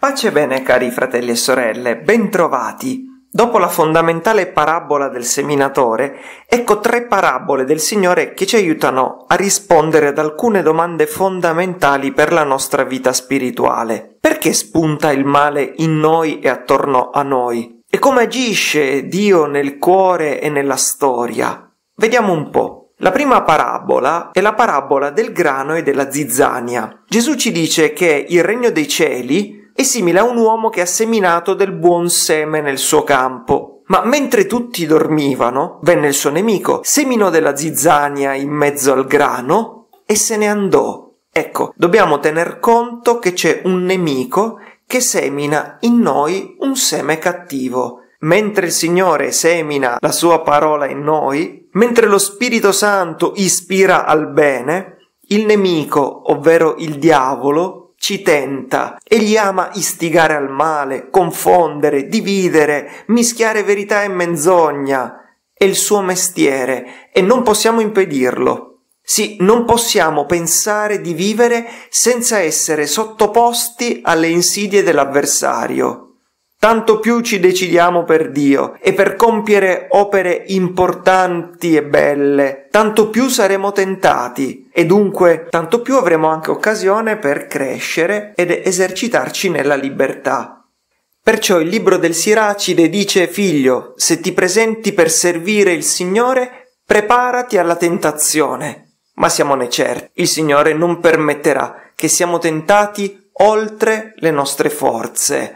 Pace e bene cari fratelli e sorelle, bentrovati. Dopo la fondamentale parabola del seminatore, ecco tre parabole del Signore che ci aiutano a rispondere ad alcune domande fondamentali per la nostra vita spirituale. Perché spunta il male in noi e attorno a noi? E come agisce Dio nel cuore e nella storia? Vediamo un po'. La prima parabola è la parabola del grano e della zizzania. Gesù ci dice che il regno dei cieli è simile a un uomo che ha seminato del buon seme nel suo campo. Ma mentre tutti dormivano, venne il suo nemico, seminò della zizzania in mezzo al grano e se ne andò. Ecco, dobbiamo tener conto che c'è un nemico che semina in noi un seme cattivo. Mentre il Signore semina la sua parola in noi, mentre lo Spirito Santo ispira al bene, il nemico, ovvero il diavolo, ci tenta. Egli ama istigare al male, confondere, dividere, mischiare verità e menzogna. È il suo mestiere e non possiamo impedirlo. Sì, non possiamo pensare di vivere senza essere sottoposti alle insidie dell'avversario tanto più ci decidiamo per Dio e per compiere opere importanti e belle, tanto più saremo tentati e dunque tanto più avremo anche occasione per crescere ed esercitarci nella libertà. Perciò il libro del Siracide dice figlio, se ti presenti per servire il Signore, preparati alla tentazione. Ma siamo ne certi, il Signore non permetterà che siamo tentati oltre le nostre forze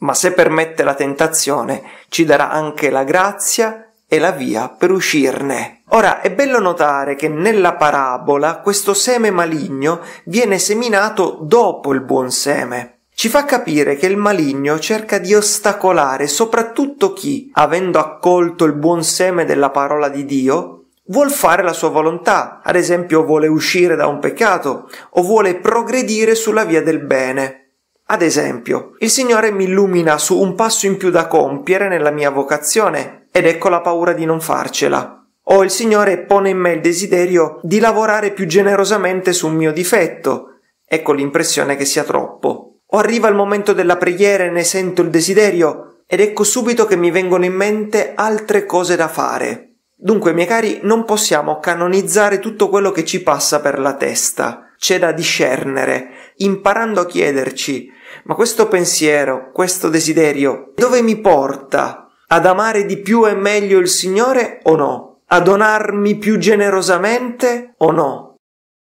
ma se permette la tentazione ci darà anche la grazia e la via per uscirne. Ora è bello notare che nella parabola questo seme maligno viene seminato dopo il buon seme ci fa capire che il maligno cerca di ostacolare soprattutto chi, avendo accolto il buon seme della parola di Dio, vuol fare la sua volontà, ad esempio vuole uscire da un peccato o vuole progredire sulla via del bene. Ad esempio, il Signore mi illumina su un passo in più da compiere nella mia vocazione, ed ecco la paura di non farcela. O il Signore pone in me il desiderio di lavorare più generosamente su un mio difetto, ecco l'impressione che sia troppo. O arriva il momento della preghiera e ne sento il desiderio, ed ecco subito che mi vengono in mente altre cose da fare. Dunque, miei cari, non possiamo canonizzare tutto quello che ci passa per la testa c'è da discernere, imparando a chiederci, ma questo pensiero, questo desiderio, dove mi porta? Ad amare di più e meglio il Signore o no? A donarmi più generosamente o no?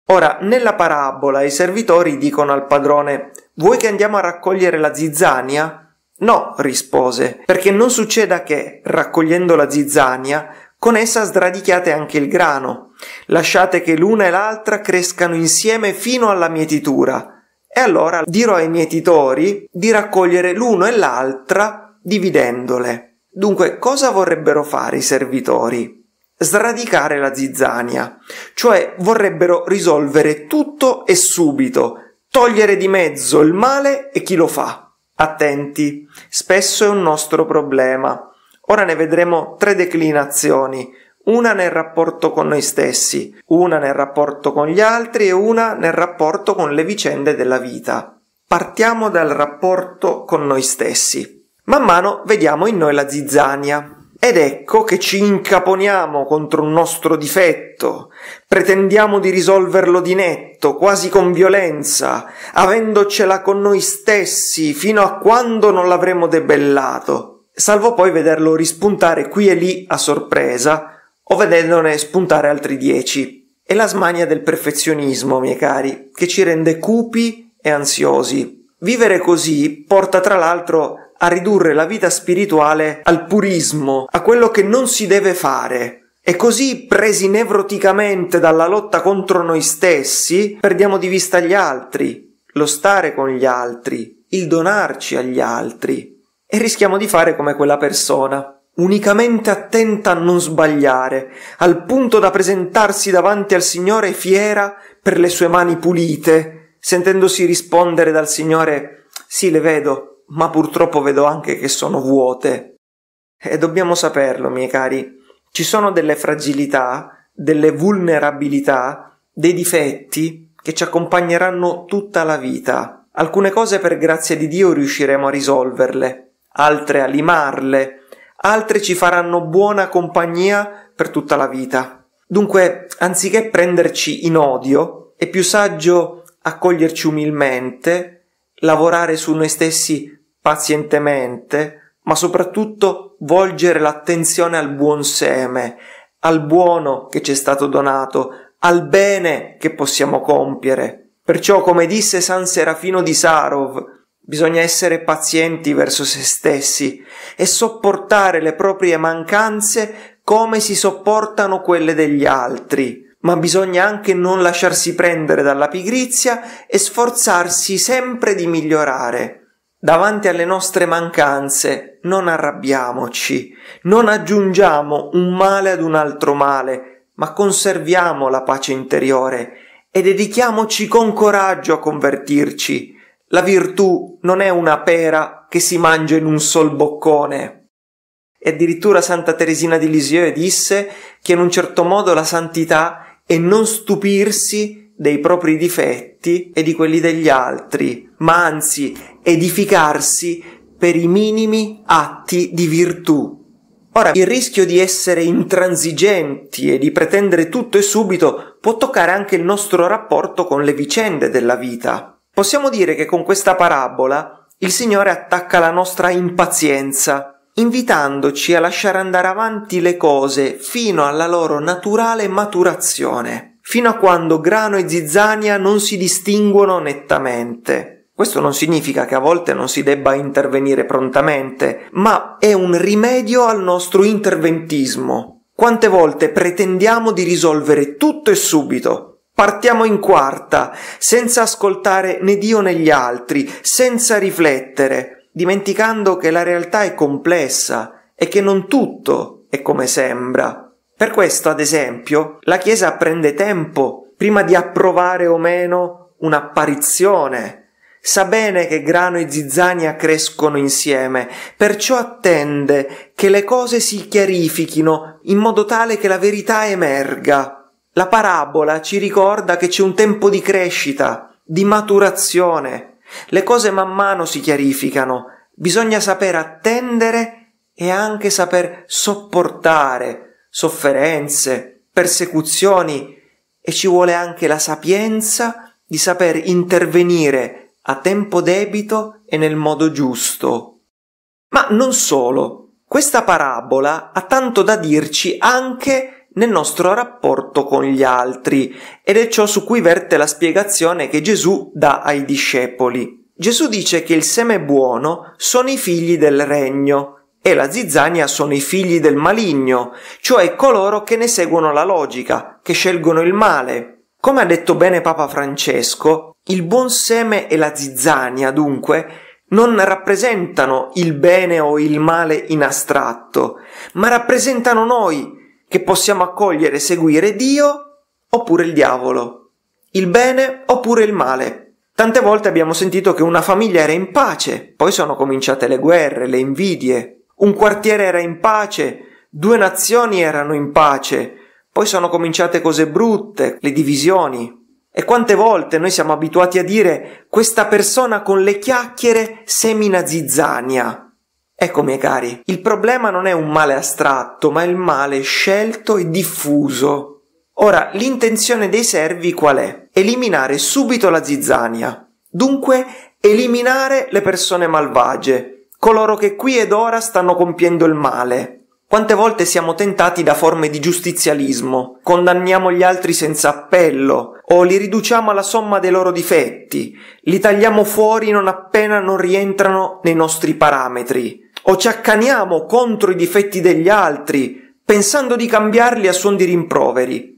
Ora, nella parabola i servitori dicono al padrone, vuoi che andiamo a raccogliere la zizzania? No, rispose, perché non succeda che, raccogliendo la zizzania, con essa sradichiate anche il grano Lasciate che l'una e l'altra crescano insieme fino alla mietitura, e allora dirò ai mietitori di raccogliere l'uno e l'altra dividendole. Dunque, cosa vorrebbero fare i servitori? Sradicare la zizzania, cioè vorrebbero risolvere tutto e subito, togliere di mezzo il male e chi lo fa. Attenti, spesso è un nostro problema. Ora ne vedremo tre declinazioni una nel rapporto con noi stessi, una nel rapporto con gli altri e una nel rapporto con le vicende della vita. Partiamo dal rapporto con noi stessi. Man mano vediamo in noi la zizzania, ed ecco che ci incaponiamo contro un nostro difetto, pretendiamo di risolverlo di netto, quasi con violenza, avendocela con noi stessi fino a quando non l'avremo debellato, salvo poi vederlo rispuntare qui e lì a sorpresa, o vedendone spuntare altri dieci. È la smania del perfezionismo, miei cari, che ci rende cupi e ansiosi. Vivere così porta tra l'altro a ridurre la vita spirituale al purismo, a quello che non si deve fare, e così, presi nevroticamente dalla lotta contro noi stessi, perdiamo di vista gli altri, lo stare con gli altri, il donarci agli altri, e rischiamo di fare come quella persona unicamente attenta a non sbagliare, al punto da presentarsi davanti al Signore fiera per le sue mani pulite, sentendosi rispondere dal Signore sì le vedo, ma purtroppo vedo anche che sono vuote. E dobbiamo saperlo, miei cari, ci sono delle fragilità, delle vulnerabilità, dei difetti che ci accompagneranno tutta la vita. Alcune cose per grazia di Dio riusciremo a risolverle, altre a limarle, altre ci faranno buona compagnia per tutta la vita. Dunque, anziché prenderci in odio, è più saggio accoglierci umilmente, lavorare su noi stessi pazientemente, ma soprattutto volgere l'attenzione al buon seme, al buono che ci è stato donato, al bene che possiamo compiere. Perciò, come disse San Serafino di Sarov, Bisogna essere pazienti verso se stessi e sopportare le proprie mancanze come si sopportano quelle degli altri, ma bisogna anche non lasciarsi prendere dalla pigrizia e sforzarsi sempre di migliorare. Davanti alle nostre mancanze non arrabbiamoci, non aggiungiamo un male ad un altro male, ma conserviamo la pace interiore e dedichiamoci con coraggio a convertirci la virtù non è una pera che si mangia in un sol boccone. E addirittura Santa Teresina di Lisieux disse che in un certo modo la santità è non stupirsi dei propri difetti e di quelli degli altri, ma anzi edificarsi per i minimi atti di virtù. Ora, il rischio di essere intransigenti e di pretendere tutto e subito può toccare anche il nostro rapporto con le vicende della vita. Possiamo dire che con questa parabola il Signore attacca la nostra impazienza, invitandoci a lasciare andare avanti le cose fino alla loro naturale maturazione, fino a quando grano e zizzania non si distinguono nettamente. Questo non significa che a volte non si debba intervenire prontamente, ma è un rimedio al nostro interventismo. Quante volte pretendiamo di risolvere tutto e subito, Partiamo in quarta, senza ascoltare né Dio né gli altri, senza riflettere, dimenticando che la realtà è complessa e che non tutto è come sembra. Per questo, ad esempio, la Chiesa prende tempo prima di approvare o meno un'apparizione Sa bene che grano e zizzania crescono insieme, perciò attende che le cose si chiarifichino in modo tale che la verità emerga. La parabola ci ricorda che c'è un tempo di crescita, di maturazione. Le cose man mano si chiarificano. Bisogna saper attendere e anche saper sopportare sofferenze, persecuzioni e ci vuole anche la sapienza di saper intervenire a tempo debito e nel modo giusto. Ma non solo. Questa parabola ha tanto da dirci anche nel nostro rapporto con gli altri ed è ciò su cui verte la spiegazione che Gesù dà ai discepoli. Gesù dice che il seme buono sono i figli del regno e la zizzania sono i figli del maligno, cioè coloro che ne seguono la logica, che scelgono il male. Come ha detto bene Papa Francesco, il buon seme e la zizzania, dunque, non rappresentano il bene o il male in astratto, ma rappresentano noi, che possiamo accogliere e seguire Dio oppure il diavolo, il bene oppure il male. Tante volte abbiamo sentito che una famiglia era in pace, poi sono cominciate le guerre, le invidie, un quartiere era in pace, due nazioni erano in pace, poi sono cominciate cose brutte, le divisioni. E quante volte noi siamo abituati a dire questa persona con le chiacchiere semina zizzania. Ecco miei cari, il problema non è un male astratto, ma il male scelto e diffuso. Ora, l'intenzione dei servi qual è? Eliminare subito la zizzania. Dunque, eliminare le persone malvagie, coloro che qui ed ora stanno compiendo il male, quante volte siamo tentati da forme di giustizialismo, condanniamo gli altri senza appello, o li riduciamo alla somma dei loro difetti, li tagliamo fuori non appena non rientrano nei nostri parametri o ci accaniamo contro i difetti degli altri, pensando di cambiarli a suon di rimproveri.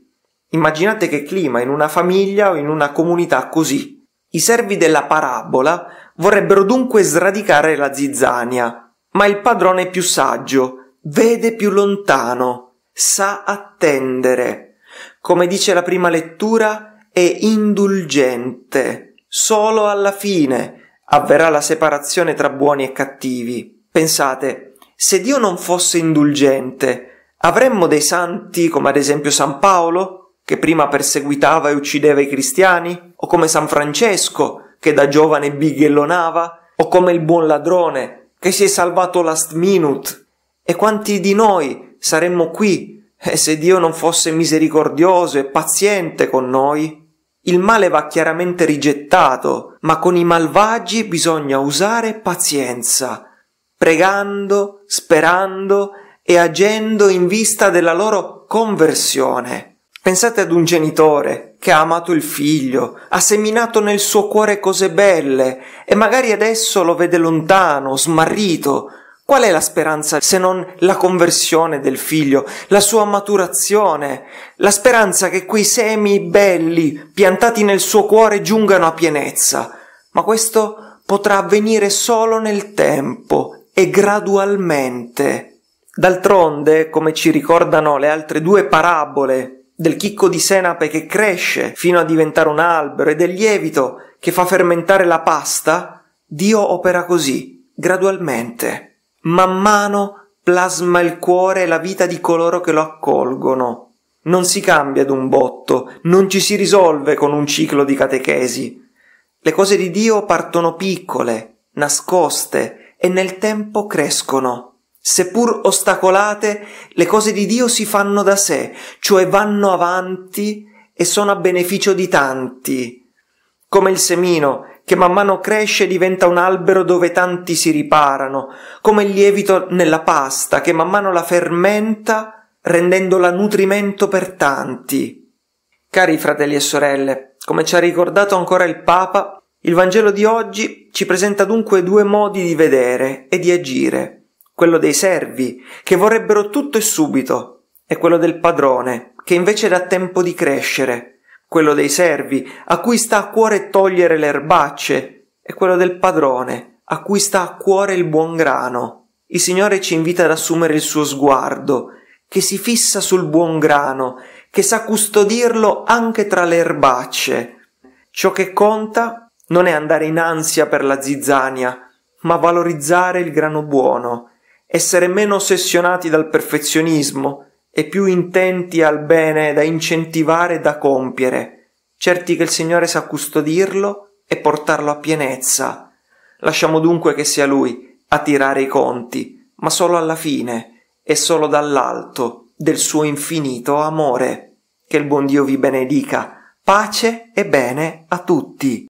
Immaginate che clima in una famiglia o in una comunità così. I servi della parabola vorrebbero dunque sradicare la zizzania, ma il padrone è più saggio, vede più lontano, sa attendere. Come dice la prima lettura, è indulgente. Solo alla fine avverrà la separazione tra buoni e cattivi. Pensate, se Dio non fosse indulgente, avremmo dei santi come ad esempio San Paolo, che prima perseguitava e uccideva i cristiani, o come San Francesco, che da giovane bighellonava, o come il buon ladrone, che si è salvato last minute. E quanti di noi saremmo qui e eh, se Dio non fosse misericordioso e paziente con noi? Il male va chiaramente rigettato, ma con i malvagi bisogna usare pazienza pregando, sperando e agendo in vista della loro conversione. Pensate ad un genitore che ha amato il figlio, ha seminato nel suo cuore cose belle e magari adesso lo vede lontano, smarrito. Qual è la speranza se non la conversione del figlio, la sua maturazione, la speranza che quei semi belli piantati nel suo cuore giungano a pienezza? Ma questo potrà avvenire solo nel tempo e gradualmente. D'altronde, come ci ricordano le altre due parabole del chicco di senape che cresce fino a diventare un albero e del lievito che fa fermentare la pasta, Dio opera così, gradualmente. Man mano plasma il cuore e la vita di coloro che lo accolgono. Non si cambia d'un botto, non ci si risolve con un ciclo di catechesi. Le cose di Dio partono piccole, nascoste, e nel tempo crescono. Seppur ostacolate, le cose di Dio si fanno da sé, cioè vanno avanti e sono a beneficio di tanti, come il semino che man mano cresce e diventa un albero dove tanti si riparano, come il lievito nella pasta che man mano la fermenta rendendola nutrimento per tanti. Cari fratelli e sorelle, come ci ha ricordato ancora il Papa, il Vangelo di oggi ci presenta dunque due modi di vedere e di agire, quello dei servi, che vorrebbero tutto e subito, e quello del padrone, che invece dà tempo di crescere, quello dei servi, a cui sta a cuore togliere le erbacce, e quello del padrone, a cui sta a cuore il buon grano. Il Signore ci invita ad assumere il suo sguardo, che si fissa sul buon grano, che sa custodirlo anche tra le erbacce. Ciò che conta non è andare in ansia per la zizzania, ma valorizzare il grano buono, essere meno ossessionati dal perfezionismo e più intenti al bene da incentivare e da compiere, certi che il Signore sa custodirlo e portarlo a pienezza. Lasciamo dunque che sia Lui a tirare i conti, ma solo alla fine e solo dall'alto del suo infinito amore. Che il buon Dio vi benedica. Pace e bene a tutti.